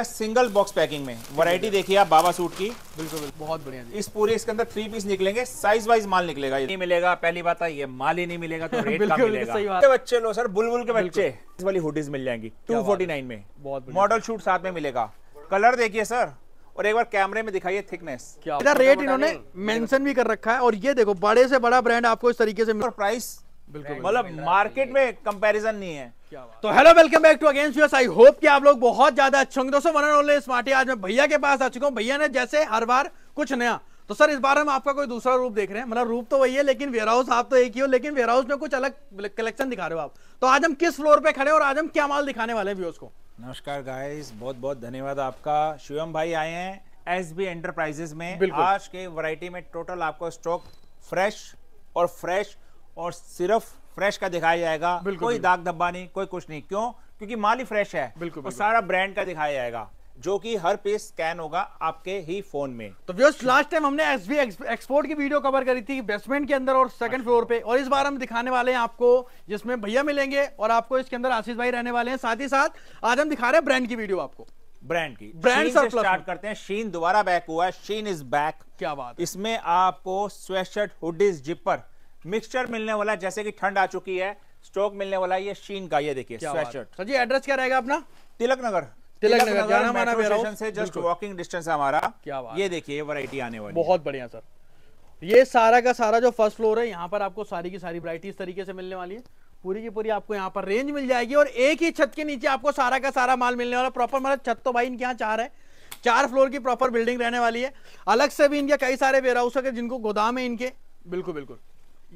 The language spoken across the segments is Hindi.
सिंगल बॉक्स पैकिंग में वैरायटी देखिए आप बाबा सूट की बिल्कुल बिल्कुल बहुत बढ़िया इस पूरे इसके अंदर थ्री पीस निकलेंगे साइज वाइज माल निकलेगा ये नहीं मिलेगा पहली बात है तो ये माल ही नहीं मिलेगा तो रेट का मिलेगा सही बच्चे लो सर बुलबुल के बच्चे इस वाली हुडीज मिल जाएंगी 249 में बहुत मॉडल शूट साथ में मिलेगा कलर देखिए सर और एक बार कैमरे में दिखाइए थिकनेस क्या रेट इन्होंने मेंशन भी कर रखा है और ये देखो बड़े से बड़ा ब्रांड आपको इस तरीके से मिल प्राइस मतलब मार्केट में कंपैरिजन नहीं है तो hello welcome back to against I hope कि आप लोग बहुत ज्यादा अच्छे होंगे दोस्तों वन ओनली स्मार्ट आज मैं भैया के पास आ चुका हूँ भैया ने जैसे हर बार कुछ नया तो सर इस बार हम आपका कोई दूसरा रूप देख रहे हैं मतलब रूप तो वही है लेकिन वेयर हाउस आप तो एक ही हो लेकिन वेयर हाउस में कुछ अलग कलेक्शन दिखा रहे हो आप तो आज हम किस फ्लोर पे खड़े और आज हम क्या माल दिखाने वाले हैं व्यूअर्स को नमस्कार गाइस बहुत बहुत धन्यवाद आपका शिवम भाई आए हैं एस बी एंटरप्राइजेस में आज के वैरायटी में टोटल आपको स्टॉक फ्रेश और फ्रेश और सिर्फ फ्रेश का दिखाया जाएगा कोई दाग धब्बा नहीं कोई कुछ नहीं क्यों क्योंकि माल ही फ्रेश है बिल्कुल, बिल्कुल। सारा ब्रांड का दिखाया जाएगा जो कि हर पीस स्कैन होगा आपके ही फोन में तो व्यूअर्स लास्ट टाइम हमने एसबी एक्सपोर्ट की वीडियो कवर करी थी बेसमेंट के अंदर और सेकंड फ्लोर पे और इस बार हम दिखाने वाले हैं आपको जिसमें भैया मिलेंगे और आपको इसके अंदर आशीष भाई रहने वाले हैं साथ ही साथ आज हम दिखा रहे हैं ब्रांड की वीडियो आपको ब्रांड की ब्रांड से स्टार्ट करते हैं शीन दोबारा बैक हुआ है शीन इज बैक क्या बात इसमें आपको स्वेशर्ट हुडीज जिपर मिक्सचर मिलने वाला जैसे कि ठंड आ चुकी है स्टॉक मिलने वाला ये शीन का ये देखिए स्वेटशर्ट सर तो जी एड्रेस क्या रहेगा अपना तिलक नगर तिलक नगर जाना माना स्टेशन से जस्ट वॉकिंग डिस्टेंस है हमारा क्या बात ये देखिए ये वैरायटी आने वाली बहुत बढ़िया सर ये सारा का सारा जो फर्स्ट फ्लोर है यहाँ पर आपको सारी की सारी वरायटी इस तरीके से मिलने वाली है पूरी की पूरी आपको यहाँ पर रेंज मिल जाएगी और एक ही छत के नीचे आपको सारा का सारा माल मिलने वाला प्रॉपर मतलब छत तो भाई इनके यहाँ चार है चार फ्लोर की प्रॉपर बिल्डिंग रहने वाली है अलग से भी इनके कई सारे वेयर हाउस है जिनको गोदाम है इनके बिल्कुल बिल्कुल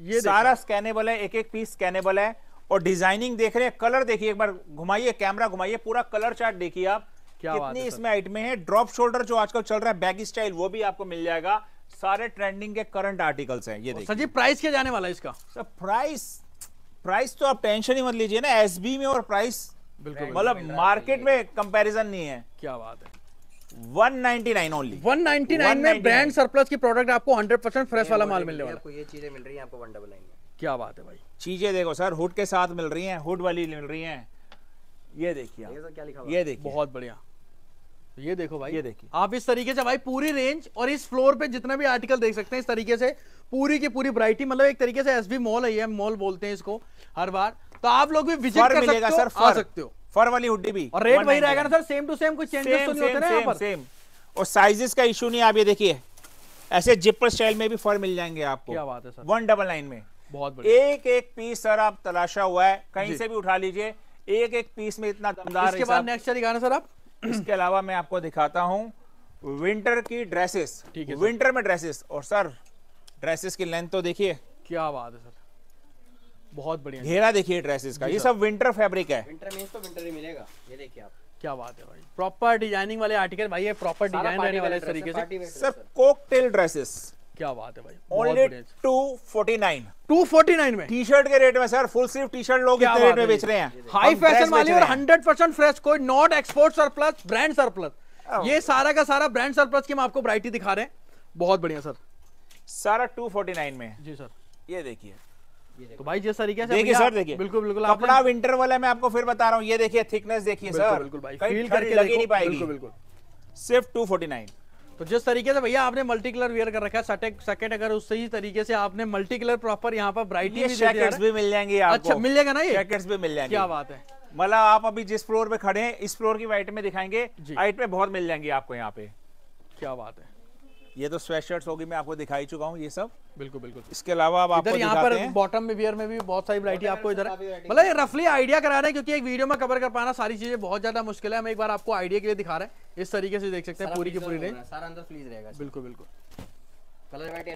ये सारा स्कैनेबल है एक एक पीस स्कैनेबल है और डिजाइनिंग देख रहे हैं कलर देखिए एक बार घुमाइए कैमरा घुमाइए पूरा कलर चार्ट देखिए आप क्या कितनी इसमें आइटमें है ड्रॉप शोल्डर जो आजकल चल रहा है बैग स्टाइल वो भी आपको मिल जाएगा सारे ट्रेंडिंग के करंट आर्टिकल्स हैं ये देखिए सर जी प्राइस क्या जाने वाला है इसका सर प्राइस प्राइस तो आप टेंशन ही मत लीजिए ना एसबी में और प्राइस बिल्कुल मतलब मार्केट में कंपैरिजन नहीं है क्या बात है ब्रांड सरप्लस की प्रोडक्ट आपको हंड्रेड परसेंट फ्रेश वाला माल मिलने वाला ये चीजें मिल रही है आपको वन 199 में क्या बात है भाई चीजें देखो सर हुड के साथ मिल रही हैं हुड वाली मिल रही हैं ये देखिए ये देखिए बहुत बढ़िया ये देखो भाई ये देखिए आप इस तरीके से भाई पूरी रेंज और इस फ्लोर पे जितना भी आर्टिकल देख सकते हैं इस तरीके से पूरी की पूरी वरायटी मतलब एक तरीके से एसबी मॉल है ये मॉल बोलते हैं इसको हर बार तो आप लोग भी विजिट कर सकते हो सर, आ सकते हो फर वाली हुड्डी भी और रेट वही रहेगा ना सर सेम टू सेम कुछ चेंजेस तो नहीं होते ना यहाँ पर सेम और साइजेस का इशू नहीं आप ये देखिए ऐसे जिपर स्टाइल में भी फर मिल जाएंगे आपको क्या बात है सर वन डबल नाइन में बहुत एक एक पीस सर आप तलाशा हुआ है कहीं से भी उठा लीजिए एक एक पीस में इतना दमदार इसके बाद नेक्स्ट दिखाना सर आप इसके अलावा मैं आपको दिखाता हूँ विंटर की ड्रेसेस ठीक है विंटर में ड्रेसेस और सर ड्रेसेस की लेंथ तो देखिए क्या बात है सर बहुत बढ़िया घेरा देखिए ड्रेसेस का ये सब विंटर फैब्रिक है विंटर में तो विंटर ही मिलेगा ये देखिए आप क्या बात है भाई प्रॉपर डिजाइनिंग वाले आर्टिकल भाई ये प्रॉपर डिजाइन रहने वाले तरीके से सर कोकटेल ड्रेसेस क्या बात है भाई only two forty nine two forty nine में टी शर्ट के रेट में सर फुल सिर्फ टी शर्ट लोग इतने रेट में बेच रहे हैं हाई फैशन वाली और हंड्रेड परसेंट फ्रेश कोई not export surplus brand surplus ये सारा का सारा ब्रांड सरप्लस की हम आपको वरायटी दिखा रहे हैं बहुत बढ़िया सर सारा 249 में जी सर ये देखिए तो भाई जिस तरीके से देखिए सर देखिए बिल्कुल बिल्कुल कपड़ा विंटर वाला है मैं आपको फिर बता रहा हूँ ये देखिए थिकनेस देखिए सर बिल्कुल भाई फील करके लगी नहीं पाएगी बिल्कुल बिल्कुल सिर्फ 249 तो जिस तरीके से भैया आपने मल्टी कलर वेयर कर रखा है सेकंड अगर उस सही तरीके से आपने मल्टी कलर प्रॉपर यहाँ पर ब्राइटली भी, भी मिल जाएंगे आपको अच्छा मिल जाएगा ना ये जैकेट्स भी मिल जाएंगे क्या बात है मतलब आप अभी जिस फ्लोर पे खड़े हैं इस फ्लोर की वाइट में दिखाएंगे वाइट में बहुत मिल जाएंगे आपको यहाँ पे क्या बात है ये तो स्वेट होगी मैं आपको दिखाई चुका हूँ ये सब बिल्कुल बिल्कुल इसके अलावा आप आपको यहाँ पर बॉटम में वियर में भी बहुत सारी वरायटी आपको इधर मतलब ये रफली आइडिया करा रहे हैं क्योंकि एक वीडियो में कवर कर पाना सारी चीजें बहुत ज्यादा मुश्किल है हम एक बार आपको आइडिया के लिए दिखा रहे हैं इस तरीके से देख सकते हैं पूरी की पूरी रेंज सारा अंदर फ्लीज रहेगा बिल्कुल बिल्कुल तो कलर वरायटी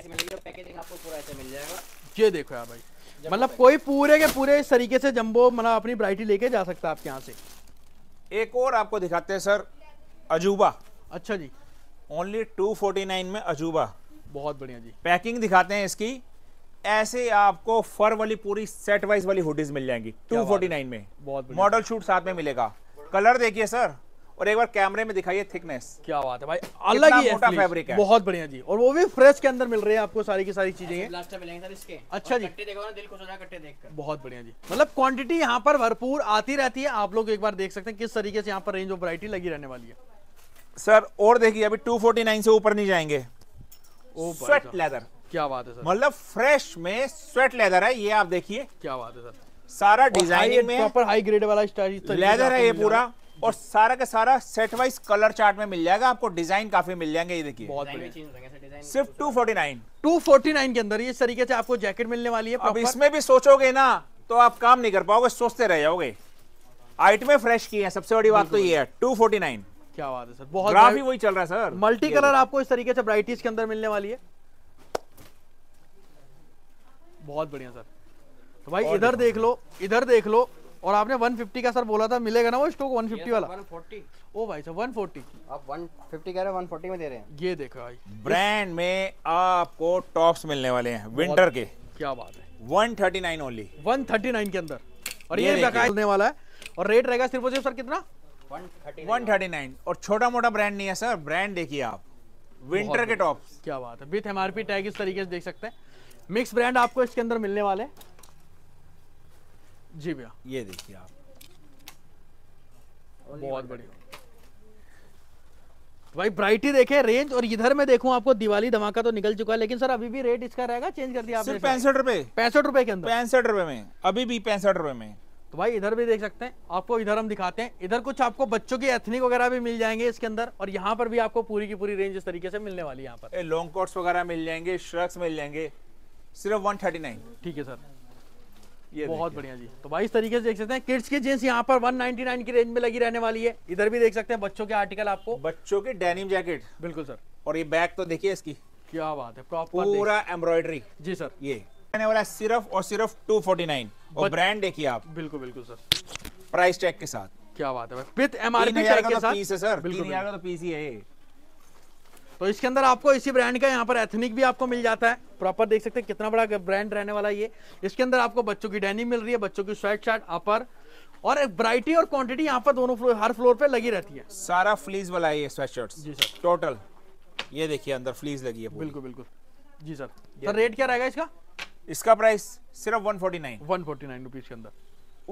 ये देखो यार भाई मतलब कोई पूरे के पूरे इस तरीके से जंबो मतलब अपनी वरायटी लेके जा सकता है आपके यहाँ से एक और आपको दिखाते हैं सर अजूबा अच्छा जी ओनली 249 में अजूबा बहुत बढ़िया जी पैकिंग दिखाते हैं इसकी ऐसे आपको फर वाली पूरी सेट वाइज वाली हुडीज मिल जाएंगी 249 में बहुत मॉडल शूट साथ में मिलेगा कलर देखिए सर और एक बार कैमरे में दिखाइए थिकनेस क्या बात है भाई अलग ही मोटा फैब्रिक है बहुत बढ़िया जी और वो भी फ्रेश के अंदर मिल रही है आपको सारी की सारी चीजें अच्छा जी बहुत बढ़िया जी मतलब क्वांटिटी यहाँ पर भरपूर आती रहती है आप लोग एक बार देख सकते हैं किस तरीके से यहाँ पर रेंज ऑफ वरायटी लगी रहने वाली है सर और देखिए अभी 249 से ऊपर नहीं जाएंगे स्वेट लेदर क्या बात है सर मतलब फ्रेश में स्वेट लेदर है ये आप देखिए क्या बात है सर सारा डिजाइन में प्रॉपर हाई ग्रेड वाला लेदर है ये पूरा और सारा का सारा सेट वाइज कलर चार्ट में मिल जाएगा आपको डिजाइन काफी मिल जाएंगे ये देखिए बहुत सिर्फ 249 249 के अंदर इस तरीके से आपको जैकेट मिलने वाली है अब इसमें भी सोचोगे ना तो आप काम नहीं कर पाओगे सोचते रह जाओगे आइटमें फ्रेश की है सबसे बड़ी बात तो ये है टू फोर्टी नाइन क्या बात है सर बहुत ग्राफ ही वही चल रहा है सर मल्टी कलर आपको इस तरीके से ब्राइटीज के अंदर मिलने वाली है बहुत बढ़िया सर तो भाई इधर देख लो इधर देख लो और आपने 150 का सर बोला था मिलेगा ना वो स्टॉक 150 वाला 140 ओ भाई सर 140 आप 150 कह रहे हैं 140 में दे रहे हैं ये देखो भाई ब्रांड में आपको टॉप्स मिलने वाले हैं विंटर के क्या बात है 139 ओनली 139 के अंदर और ये, ये वाला है और रेट रहेगा सिर्फ और सिर्फ सर कितना 139 और छोटा मोटा ब्रांड नहीं है सर ब्रांड देखिए आप विंटर के टॉप क्या बात है विथ एमआरपी टैग इस तरीके से देख सकते हैं मिक्स ब्रांड आपको इसके अंदर मिलने वाले जी भैया ये देखिए आप बहुत बढ़िया तो भाई ब्राइटी देखे रेंज और इधर मैं देखूं आपको दिवाली धमाका तो निकल चुका है लेकिन सर अभी भी रेट इसका रहेगा चेंज कर दिया आपने पैंसठ रुपए पैंसठ रुपए के अंदर पैंसठ रुपए में अभी भी पैंसठ रुपए में तो भाई इधर भी देख सकते हैं आपको इधर हम दिखाते हैं इधर कुछ आपको बच्चों की एथनिक वगैरह भी मिल जाएंगे इसके अंदर और यहाँ पर भी आपको पूरी की पूरी रेंज इस तरीके से मिलने वाली है यहाँ पर लॉन्ग कोट्स वगैरह मिल जाएंगे श्रक्स मिल जाएंगे सिर्फ वन थर्टी नाइन ठीक है सर ये बहुत बढ़िया जी तो भाई इस तरीके से देख सकते हैं किड्स की जींस यहाँ पर 199 की रेंज में लगी रहने वाली है इधर भी देख सकते हैं बच्चों के आर्टिकल आपको बच्चों के डेनिम जैकेट बिल्कुल सर और ये बैग तो देखिए इसकी क्या बात है प्रॉपर पूरा एम्ब्रॉयडरी जी सर ये आने वाला सिर्फ और सिर्फ 249 और ब्रांड देखिए आप बिल्कुल बिल्कुल सर प्राइस टैग के साथ क्या बात है भाई विद एमआरपी टैग के साथ पीस है सर बिल्कुल हजार का तो पीस ही है तो इसके अंदर आपको इसी ब्रांड का यहाँ पर एथनिक भी आपको मिल जाता है प्रॉपर देख सकते हैं कितना बड़ा ब्रांड रहने वाला ये इसके अंदर आपको बच्चों की डेनी मिल रही है बच्चों की स्वेट शर्ट अपर और एक ब्राइटी और क्वांटिटी यहाँ पर दोनों फ्लोर, हर फ्लोर पे लगी रहती है सारा फ्लीज वाला है ये स्वेट शर्ट जी सर टोटल ये देखिए अंदर फ्लीज लगी है बिल्कुल बिल्कुल जी सर सर रेट क्या रहेगा इसका इसका प्राइस सिर्फ 149 149 रुपीस के अंदर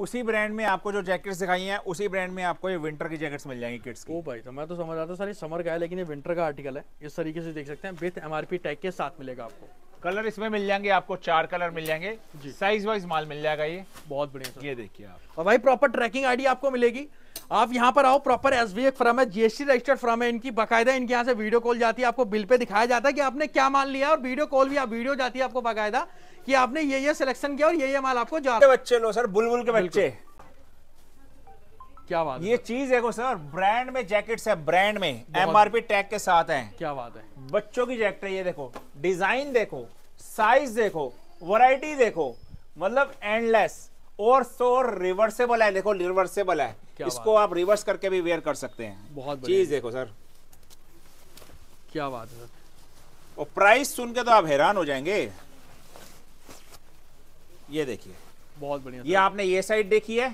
उसी ब्रांड में आपको जो जैकेट्स दिखाई हैं उसी ब्रांड में आपको ये विंटर की जैकेट्स मिल जाएंगी किड्स की ओ भाई तो मैं तो समझ आता सारी समर का है लेकिन ये विंटर का आर्टिकल है इस तरीके से देख सकते हैं विथ एम टैग के साथ मिलेगा आपको कलर इसमें मिल जाएंगे आपको चार कलर मिल जाएंगे साइज वाइज माल मिल जाएगा ये बहुत बढ़िया ये देखिए आप और भाई प्रॉपर ट्रैकिंग आईडी आपको मिलेगी आप यहाँ पर आओ प्रॉपर एस बी फ्रॉम है जीएसटी रजिस्टर्ड फ्रॉम है इनकी बाकायदा इनके यहाँ से वीडियो कॉल जाती है आपको बिल पे दिखाया जाता है कि आपने क्या माल लिया और वीडियो कॉल भी आप वीडियो जाती है आपको बाकायदा कि आपने ये ये सिलेक्शन किया और ये ये माल आपको जाते बच्चे लो सर बुलबुल के बच्चे क्या बात ये चीज देखो सर ब्रांड में जैकेट्स है ब्रांड में एमआरपी टैग के साथ हैं क्या बात है बच्चों की जैकेट है ये देखो डिजाइन देखो साइज देखो वराइटी देखो मतलब एंडलेस और सो रिवर्सेबल है देखो रिवर्सेबल है इसको आप रिवर्स करके भी वेयर कर सकते हैं बहुत चीज देखो सर क्या बात है सर और प्राइस सुन के तो आप हैरान हो जाएंगे ये देखिए बहुत बढ़िया ये आपने ये साइड देखी है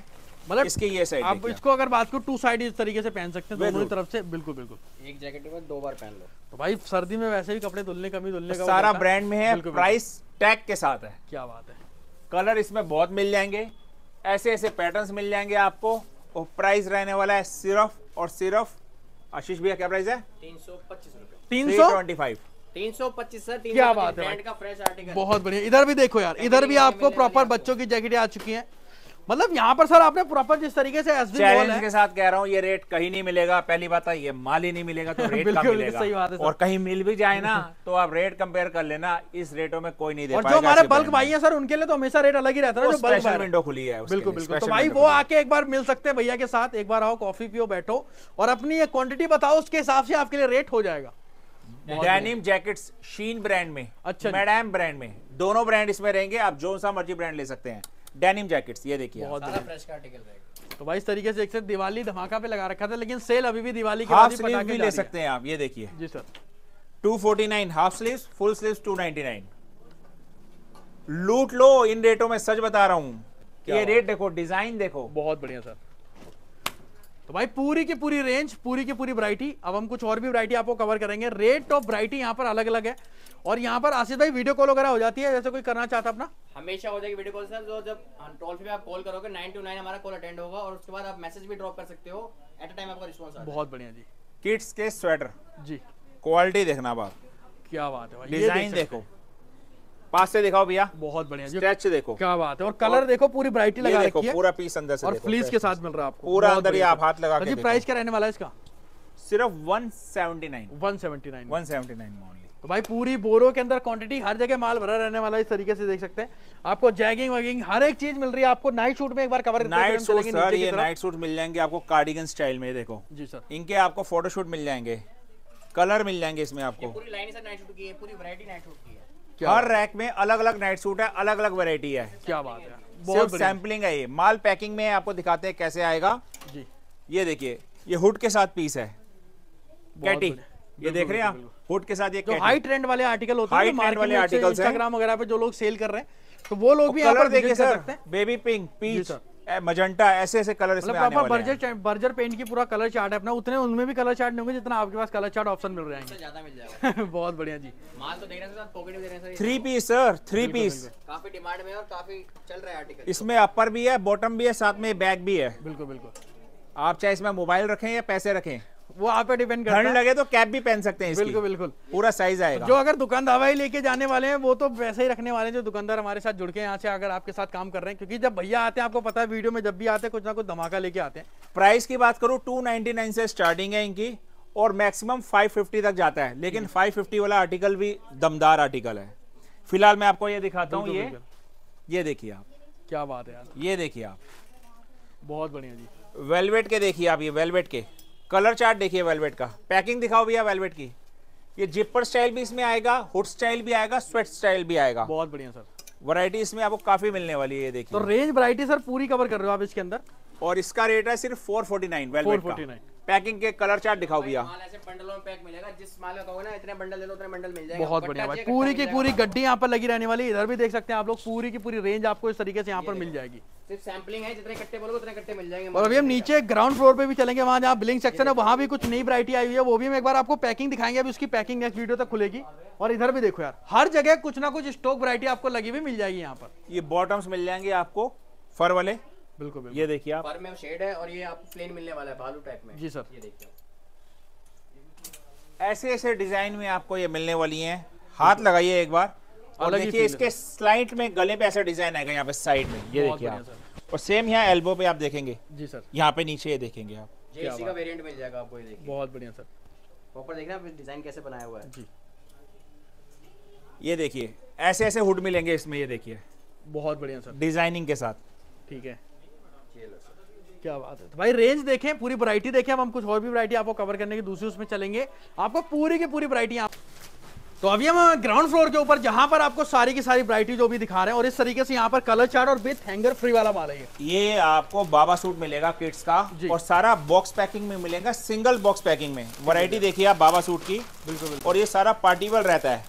मतलब इसके ये साइड आप इसको अगर बात करो टू साइड इस तरीके से पहन सकते हैं दोनों तरफ से बिल्कुल बिल्कुल एक जैकेट में दो बार पहन लो तो भाई सर्दी में वैसे भी कपड़े धुलने कमी धुलने का सारा ब्रांड में है प्राइस टैग के साथ है क्या बात है कलर इसमें बहुत मिल जाएंगे ऐसे ऐसे पैटर्न्स मिल जाएंगे आपको और प्राइस रहने वाला है सिर्फ और सिर्फ आशीष भैया क्या प्राइस है तीन सौ पच्चीस रुपए तीन सौ ट्वेंटी फाइव तीन सौ पच्चीस सर क्या बात है बहुत बढ़िया इधर भी देखो यार इधर भी आपको प्रॉपर बच्चों की जैकेटें आ चुकी है मतलब यहाँ पर सर आपने प्रॉपर जिस तरीके से चैलेंज के साथ कह रहा हूँ ये रेट कहीं नहीं मिलेगा पहली बात है तो ये माल ही नहीं मिलेगा तो रेट कम मिलेगा सही बात है और कहीं मिल भी जाए ना तो आप रेट कंपेयर कर लेना इस रेटों में कोई नहीं दे और जो हमारे बल्क भाई हैं सर उनके लिए तो हमेशा रेट अलग ही रहता है जो बल्क विंडो खुली है बिल्कुल बिल्कुल तो भाई वो आके एक बार मिल सकते हैं भैया के साथ एक बार आओ कॉफी पियो बैठो और अपनी क्वान्टिटी बताओ उसके हिसाब से आपके लिए रेट हो जाएगा डेनिम जैकेट्स शीन ब्रांड में अच्छा मैडम ब्रांड में दोनों ब्रांड इसमें रहेंगे आप जो सा मर्जी ब्रांड ले सकते हैं डेनिम जैकेट्स ये देखिए बहुत फ्रेश आर्टिकल रहेगा तो भाई इस तरीके से एक से दिवाली धमाका पे लगा रखा था लेकिन सेल अभी भी दिवाली के बाद पटाखे भी ले सकते हैं आप ये देखिए जी sir 249 half sleeves full sleeves 299 लूट लो इन रेटों में सच बता रहा हूँ ये रेट देखो डिजाइन देखो बहुत बढ़िया सर तो भाई पूरी की पूरी रेंज पूरी की पूरी वरायटी अब हम कुछ और भी वरायटी आपको कवर करेंगे रेट ऑफ वरायटी यहाँ पर अलग अलग है और यहाँ पर आशीष भाई वीडियो कॉल वगैरह हो जाती है जैसे कोई करना चाहता अपना हमेशा हो जाएगी वीडियो कॉल सर जो जब टोल हाँ, फ्री आप कॉल करोगे नाइन टू नाइन हमारा कॉल अटेंड होगा और उसके बाद आप मैसेज भी ड्रॉप कर सकते हो एट अ टाइम आपका रिस्पॉन्स बहुत बढ़िया जी किड्स के स्वेटर जी क्वालिटी देखना आप क्या बात है डिजाइन देखो पास से दिखाओ भैया बहुत बढ़िया देखो क्या बात है और कलर देखो पूरी ब्राइटी लगा रखी है पूरा पीस अंदर से और फ्लीस के साथ मिल रहा है आपको पूरा अंदर ही आप हाथ लगा के प्राइस हाँ क्या रहने वाला है इसका सिर्फ 179 179 179 तो भाई पूरी बोरो के अंदर क्वांटिटी हर जगह माल भरा रहने वाला इस तरीके से देख सकते हैं आपको जैगिंग वैगिंग हर एक चीज मिल रही है आपको नाइट सूट में एक बार कवर नाइट सर ये नाइट सूट मिल जाएंगे आपको कार्डिगन स्टाइल में देखो जी सर इनके आपको फोटोशूट मिल जाएंगे कलर मिल जाएंगे इसमें आपको पूरी लाइन सर नाइट सूट की है पूरी नाइट सूट हर रैक में अलग अलग नाइट सूट है अलग अलग वेरायटी है क्या बात है बहुत सैम्पलिंग है ये माल पैकिंग में आपको दिखाते हैं कैसे आएगा जी ये देखिए ये हुड के साथ पीस है कैटी ये देख रहे हैं आप हुड के साथ ये हाई ट्रेंड वाले आर्टिकल होते हैं हाई वाले आर्टिकल्स इंस्टाग्राम वगैरह पे जो लोग सेल कर रहे हैं तो वो लोग भी यहाँ पर बेबी पिंक पीच मजंटा ऐसे ऐसे कलर इसमें मतलब आने वाले बर्जर हैं। बर्जर पेंट की पूरा कलर चार्ट है अपना उतने उनमें भी कलर चार्ट नहीं होंगे जितना आपके पास कलर चार्ट ऑप्शन मिल रहे हैं ज्यादा मिल जाएगा बहुत बढ़िया जी माल तो देख रहे हैं पॉकेट भी देख रहे three piece sir three piece काफी डिमांड में और काफी चल रहा है आर्टिकल इसमें अपर भी है बॉटम भी है साथ में बैग भी है बिल्कुल बिल्कुल आप चाहे इसमें मोबाइल रखें या पैसे रखें वो आप डिपेंड करता है लगे तो कैप भी पहन सकते हैं बिल्कुल बिल्कुल पूरा साइज आएगा जो अगर दुकानदार ही लेके जाने वाले हैं वो तो वैसे ही रखने वाले हैं जो दुकानदार हमारे साथ जुड़ के यहाँ से अगर आपके साथ काम कर रहे हैं क्योंकि जब भैया आते हैं आपको पता है वीडियो में जब भी आते हैं कुछ ना कुछ धमाका लेके आते हैं प्राइस की बात करूँ टू से स्टार्टिंग है इनकी और मैक्सिमम फाइव तक जाता है लेकिन फाइव वाला आर्टिकल भी दमदार आर्टिकल है फिलहाल मैं आपको ये दिखाता हूँ ये ये देखिए आप क्या बात है यार ये देखिए आप बहुत बढ़िया जी वेलवेट के देखिए आप ये वेलवेट के कलर चार्ट देखिए वेलवेट का पैकिंग दिखाओ भैया वेलवेट की ये जिपर स्टाइल भी इसमें आएगा हुड स्टाइल भी आएगा स्वेट स्टाइल भी आएगा बहुत बढ़िया सर वरायटी इसमें आपको काफी मिलने वाली है ये देखिए तो रेंज वरायटी सर पूरी कवर कर रहे हो आप इसके अंदर और इसका रेट है सिर्फ four forty nine velvet nine packing के कलर चार्ट दिखाओ भैया बहुत बढ़िया भाई पूरी की पूरी गड्डी यहाँ पर लगी रहने वाली इधर भी देख सकते हैं आप लोग पूरी की पूरी रेंज आपको इस तरीके से यहाँ पर मिल जाएगी सिर्फ सैम्पलिंग है जितने कट्टे बोलोगे उतने कट्टे मिल जाएंगे और अभी हम नीचे ग्राउंड फ्लोर पे भी चलेंगे वहाँ जहाँ बिलिंग सेक्शन है वहाँ भी कुछ नई वरायटी आई हुई है वो भी हम एक बार आपको पैकिंग दिखाएंगे अभी उसकी पैकिंग नेक्स्ट वीडियो तक खुलेगी और इधर भी देखो यार हर जगह कुछ ना कुछ स्टॉक वरायटी आपको लगी हुई मिल जाएगी यहाँ पर ये बॉटम्स मिल जाएंगे आपको फर वाले बिल्कुल बिल्कुल ये देखिए आप पर में शेड है और ये आपको प्लेन मिलने वाला है भालू टाइप में जी सर ये देखिए ऐसे ऐसे डिजाइन में आपको ये मिलने वाली हैं हाथ लगाइए एक बार और देखिए इसके स्लाइड में गले पे ऐसा डिजाइन आएगा यहाँ पे साइड में ये देखिए आप और सेम यहाँ एल्बो पे आप देखेंगे जी सर यहाँ पे नीचे ये देखेंगे आप जेसी का वेरिएंट मिल जाएगा आपको ये देखिए बहुत बढ़िया सर प्रॉपर देखना आप डिजाइन कैसे बनाया हुआ है जी ये देखिए ऐसे ऐसे हुड मिलेंगे इसमें ये देखिए बहुत बढ़िया सर डिजाइनिंग के साथ ठीक है क्या बात है तो भाई रेंज देखें पूरी वरायटी देखें हम हम कुछ और भी वरायटी आपको कवर करने की दूसरी उसमें चलेंगे आपको पूरी की पूरी वरायटी आप तो अभी हम ग्राउंड फ्लोर के ऊपर जहां पर आपको सारी की सारी वरायटी जो भी दिखा रहे हैं और इस तरीके से यहाँ पर कलर चार्ट और विथ हैंगर फ्री वाला माल है ये आपको बाबा सूट मिलेगा किड्स का और सारा बॉक्स पैकिंग में मिलेगा सिंगल बॉक्स पैकिंग में वरायटी देखिए आप बाबा सूट की बिल्कुल और ये सारा पार्टीबल रहता है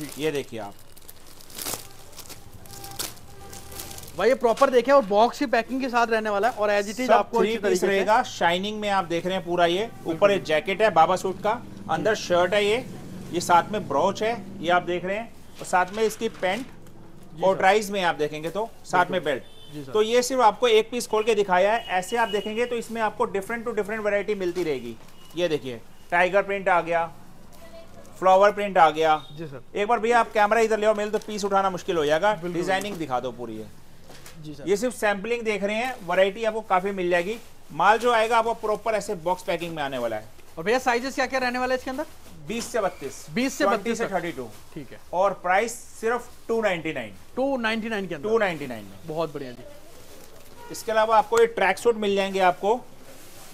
जी ये देखिए आप भाई ये प्रॉपर देखे और बॉक्स ही पैकिंग के साथ रहने वाला है और एज इट इज आपको रहेगा शाइनिंग में आप देख रहे हैं पूरा ये ऊपर ये जैकेट है बाबा सूट का अंदर शर्ट है ये ये साथ में ब्रोच है ये आप देख रहे हैं और साथ में इसकी पेंट और में आप देखेंगे तो साथ में बेल्ट तो ये सिर्फ आपको एक पीस खोल के दिखाया है ऐसे आप देखेंगे तो इसमें आपको डिफरेंट टू डिफरेंट वैरायटी मिलती रहेगी ये देखिए टाइगर प्रिंट आ गया फ्लावर प्रिंट आ गया जी सर एक बार भैया आप कैमरा इधर ले आओ मेरे तो पीस उठाना मुश्किल हो जाएगा डिजाइनिंग दिखा दो पूरी है जी ये सिर्फ सैम्पलिंग देख रहे हैं वराइटी आपको काफी मिल जाएगी माल जो आएगा आपको प्रॉपर ऐसे बॉक्स पैकिंग में आने वाला है और भैया साइजेस क्या क्या रहने वाला है इसके अंदर 20 से 32 20 से 32 से 32 ठीक है और प्राइस सिर्फ 299 299 के अंदर 299 में बहुत बढ़िया जी इसके अलावा आपको ये ट्रैक सूट मिल जाएंगे आपको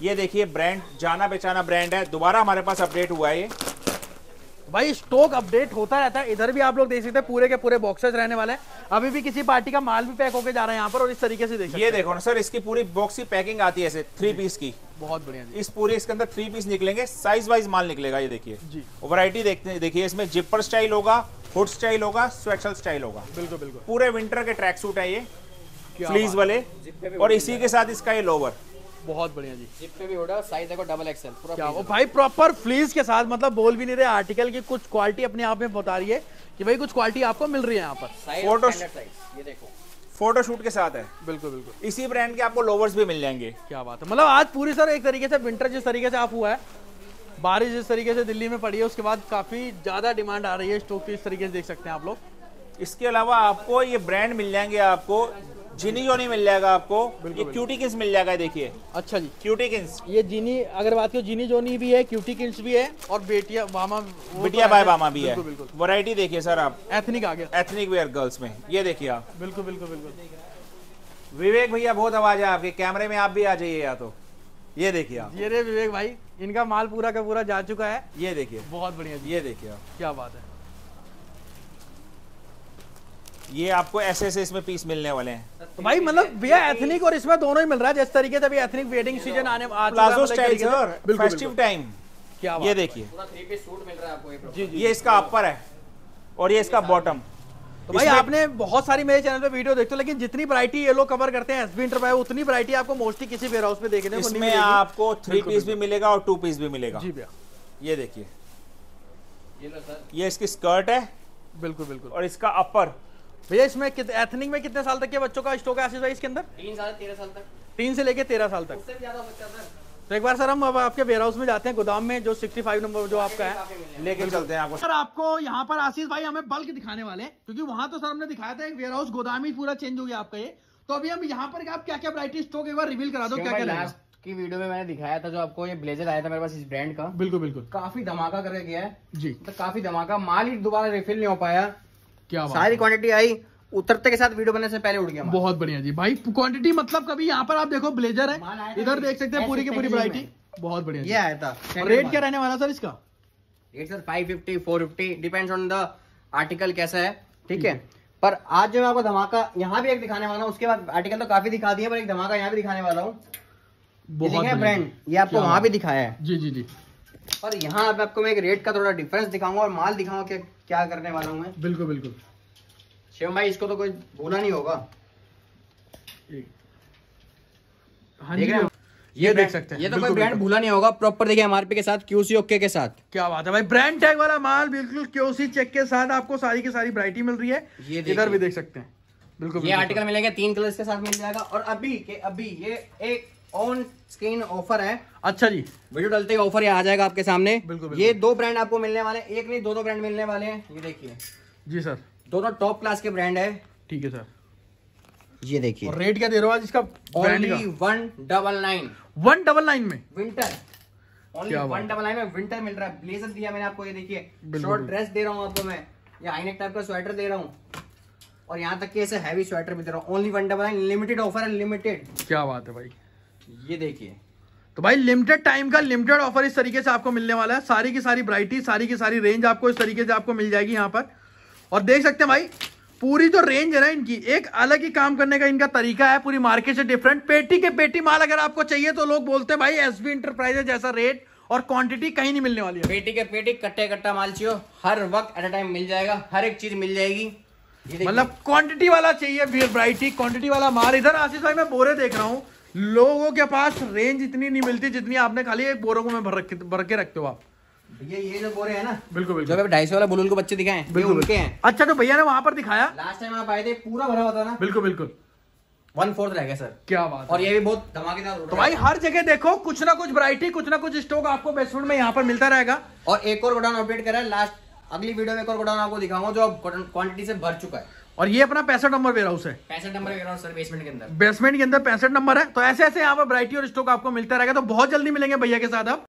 ये देखिए ब्रांड जाना पहचाना ब्रांड है दोबारा हमारे पास अपडेट हुआ है ये भाई स्टॉक अपडेट होता रहता है इधर भी आप लोग देख सकते हैं पूरे के पूरे बॉक्सेस रहने वाले हैं अभी भी किसी पार्टी का माल भी पैक होकर जा रहा है यहाँ पर और इस तरीके से देख ये देखो ना सर इसकी पूरी बॉक्स की पैकिंग आती है ऐसे थ्री पीस की बहुत बढ़िया इस पूरे इसके अंदर थ्री पीस निकलेंगे साइज वाइज माल निकलेगा ये देखिए वरायटी देखते देखिए इसमें जिपर स्टाइल होगा हुड स्टाइल होगा स्वेटशल स्टाइल होगा बिल्कुल बिल्कुल पूरे विंटर के ट्रैक सूट है ये फ्लीज वाले और इसी के साथ इसका ये लोवर बहुत बढ़िया जी जिप पे भी ऑर्डर साइज देखो डबल एक्सएल पूरा क्या वो भाई प्रॉपर फ्लीस के साथ मतलब बोल भी नहीं रहे आर्टिकल की कुछ क्वालिटी अपने आप में बता रही है कि भाई कुछ क्वालिटी आपको मिल रही है यहाँ पर फोटो ये देखो फोटोशूट के साथ है बिल्कुल बिल्कुल इसी ब्रांड के आपको लोवर्स भी मिल जाएंगे क्या बात है मतलब आज पूरी सर एक तरीके से विंटर जिस तरीके से आप हुआ है बारिश जिस तरीके से दिल्ली में पड़ी है उसके बाद काफ़ी ज़्यादा डिमांड आ रही है स्टॉक की इस तरीके से देख सकते हैं आप लोग इसके अलावा आपको ये ब्रांड मिल जाएंगे आपको जीनी जोनी मिल जाएगा आपको ये क्यूटी किंस मिल जाएगा देखिए अच्छा जी क्यूटी किंस ये जीनी अगर बात करो जीनी जोनी भी है क्यूटी किंस भी है और बेटिया बामा बेटिया बाय बामा भी है वरायटी देखिए सर आप एथनिक आ गया एथनिक वेयर गर्ल्स में ये देखिए आप बिल्कुल बिल्कुल बिल्कुल विवेक भैया बहुत आवाज है आपके कैमरे में आप भी आ जाइए या तो ये देखिए आप ये रे विवेक भाई इनका माल पूरा का पूरा जा चुका है ये देखिए बहुत बढ़िया ये देखिए क्या बात है ये आपको ऐसे ऐसे इसमें पीस मिलने वाले हैं तो भाई मतलब भैया एथनिक और इसमें दोनों ही मिल रहा है जिस तरीके से अभी एथनिक वेडिंग सीजन आने palazzo style sir festive time क्या ये देखिए जी, जी, ये इसका अपर है और ये इसका बॉटम तो भाई आपने बहुत सारी मेरे चैनल पे वीडियो देखते हो लेकिन जितनी वरायटी ये लोग कवर करते हैं एसबी इंटरप्राइज उतनी वरायटी आपको मोस्टली किसी वेयर हाउस में देखने को नहीं मिलेगी आपको थ्री पीस भी मिलेगा और टू पीस भी मिलेगा जी भैया ये देखिए ये सर ये इसकी स्कर्ट है बिल्कुल बिल्कुल और इसका अपर भैया इसमें कित, एथनिक में कितने साल तक के बच्चों का स्टॉक है आशीष भाई इसके अंदर तीन साल तेरह साल तक तीन से लेके तेरह साल तक तो एक बार सर हम अब आपके वेयर हाउस में जाते हैं गोदाम में जो 65 नंबर जो आपका है लेके चलते हैं आपको सर आपको यहाँ पर आशीष भाई हमें बल्क दिखाने वाले हैं क्योंकि वहाँ तो सर हमने दिखाया था एक वेयर हाउस गोदाम ही पूरा चेंज हो गया आपका ये तो अभी हम यहाँ पर आप क्या क्या वराइटी स्टॉक एक बार रिवील करा दो क्या क्या लास्ट की वीडियो में मैंने दिखाया था जो आपको ये ब्लेजर आया था मेरे पास इस ब्रांड का बिल्कुल बिल्कुल काफी धमाका करके गया है जी तो काफी धमाका माल ही दोबारा रिफिल नहीं हो पाया क्या सारी क्वांटिटी आई उतरते के साथ वीडियो बनने से पहले उड़ गया बहुत बढ़िया जी भाई क्वांटिटी मतलब कभी यहाँ पर आप देखो ब्लेजर है इधर देख सकते हैं पूरी की पूरी वरायटी बहुत बढ़िया ये आया था रेट क्या रहने वाला सर इसका rate sir five fifty four fifty depends on the article कैसा है ठीक है पर आज जो मैं आपको धमाका यहाँ भी एक दिखाने वाला हूँ उसके बाद आर्टिकल तो काफी दिखा दिया पर एक धमाका यहाँ भी दिखाने वाला हूँ ब्रांड ये आपको वहां भी दिखाया है जी जी जी पर यहाँ आपको मैं एक रेट का थोड़ा डिफरेंस दिखाऊंगा और माल दिखाऊंगा क्या करने वाला हूँ मैं बिल्कुल बिल्कुल शिवम भाई इसको तो कोई भूला नहीं होगा हाँ ये देख सकते हैं ये तो कोई ब्रांड भूला नहीं होगा प्रॉपर देखिए एमआरपी के साथ क्यूसी ओके के साथ क्या बात है भाई ब्रांड टैग वाला माल बिल्कुल क्यूसी चेक के साथ आपको सारी की सारी वरायटी मिल रही है ये इधर भी देख सकते हैं बिल्कुल ये आर्टिकल मिलेगा तीन कलर्स के साथ मिल जाएगा और अभी के अभी ये एक ऑन स्क्रीन ऑफर है अच्छा जी वीडियो डलते ही ऑफर आ जाएगा आपके सामने बिल्कुल, बिल्कुल ये दो ब्रांड आपको मिलने वाले एक नहीं दो दो ब्रांड मिलने वाले हैं ये देखिए जी सर दोनों टॉप क्लास के ब्रांड है ठीक है सर ये देखिए रेट क्या दे रहा है इसका only one double nine one double nine में winter only one double nine में विंटर मिल रहा है ब्लेजर दिया मैंने आपको ये देखिए शॉर्ट ड्रेस दे रहा हूँ आपको मैं ये आईनेक टाइप का स्वेटर दे रहा हूँ और यहाँ तक कि ऐसे हैवी स्वेटर भी दे रहा हूँ only one double nine limited offer है लिमिटेड क्या बात है भाई ये देखिए तो भाई लिमिटेड टाइम का लिमिटेड ऑफर इस तरीके से आपको मिलने वाला है सारी की सारी वरायटी सारी की सारी रेंज आपको इस तरीके से आपको मिल जाएगी यहाँ पर और देख सकते हैं भाई पूरी जो रेंज है ना इनकी एक अलग ही काम करने का इनका तरीका है पूरी मार्केट से डिफरेंट पेटी के पेटी माल अगर आपको चाहिए तो लोग बोलते हैं भाई एस बी इंटरप्राइजेज जैसा रेट और क्वांटिटी कहीं नहीं मिलने वाली है पेटी के पेटी कट्टे कट्टा माल चाहिए हर वक्त एट अ टाइम मिल जाएगा हर एक चीज मिल जाएगी मतलब क्वांटिटी वाला चाहिए वैरायटी क्वांटिटी वाला माल इधर आशीष भाई मैं बोरे देख रहा हूँ लोगों के पास रेंज इतनी नहीं मिलती जितनी आपने खाली एक बोरों को में भर के भर के रखते हो आप भैया ये जो बोरे हैं ना बिल्कुल बिल्कुल ढाई सौ वाला को बच्चे दिखाए बिल्कुल उनके हैं अच्छा तो भैया ने वहाँ पर दिखाया लास्ट टाइम आप आए थे पूरा भरा होता ना बिल्कुल बिल्कुल वन फोर्थ रह गया सर क्या बात और ये भी बहुत धमाकेदार तो भाई हर जगह देखो कुछ ना कुछ वरायटी कुछ ना कुछ स्टॉक आपको बेसफूड में यहाँ पर मिलता रहेगा और एक और गोडाउन अपडेट करा है लास्ट अगली वीडियो में एक और गोडाउन आपको दिखाऊंगा जो अब क्वांटिटी से भर चुका है और ये अपना पैंसठ नंबर वेयर हाउस है पैसठ नंबर वेयर हाउस बेसमेंट के अंदर बेसमेंट के अंदर पैसठ नंबर है तो ऐसे ऐसे यहाँ पर वरायटी और स्टॉक आपको मिलता रहेगा तो बहुत जल्दी मिलेंगे भैया के साथ आप